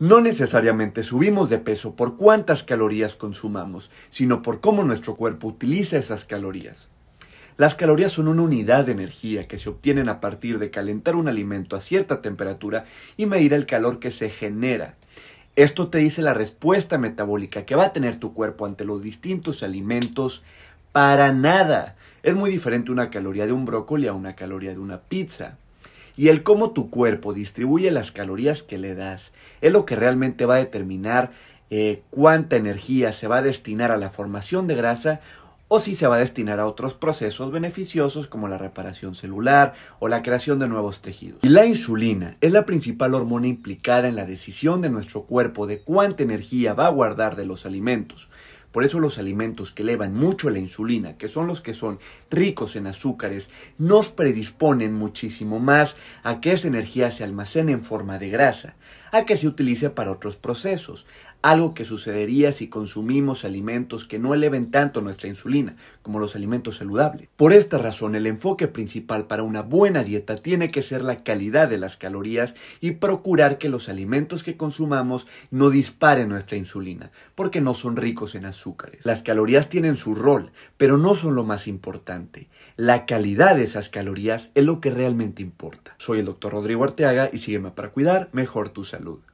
No necesariamente subimos de peso por cuántas calorías consumamos, sino por cómo nuestro cuerpo utiliza esas calorías. Las calorías son una unidad de energía que se obtienen a partir de calentar un alimento a cierta temperatura y medir el calor que se genera. Esto te dice la respuesta metabólica que va a tener tu cuerpo ante los distintos alimentos para nada. Es muy diferente una caloría de un brócoli a una caloría de una pizza y el cómo tu cuerpo distribuye las calorías que le das es lo que realmente va a determinar eh, cuánta energía se va a destinar a la formación de grasa o si se va a destinar a otros procesos beneficiosos como la reparación celular o la creación de nuevos tejidos. Y la insulina es la principal hormona implicada en la decisión de nuestro cuerpo de cuánta energía va a guardar de los alimentos por eso los alimentos que elevan mucho la insulina, que son los que son ricos en azúcares, nos predisponen muchísimo más a que esa energía se almacene en forma de grasa, a que se utilice para otros procesos, algo que sucedería si consumimos alimentos que no eleven tanto nuestra insulina, como los alimentos saludables. Por esta razón, el enfoque principal para una buena dieta tiene que ser la calidad de las calorías y procurar que los alimentos que consumamos no disparen nuestra insulina, porque no son ricos en azúcares. Las calorías tienen su rol, pero no son lo más importante. La calidad de esas calorías es lo que realmente importa. Soy el doctor Rodrigo Arteaga y sígueme para cuidar mejor tu salud.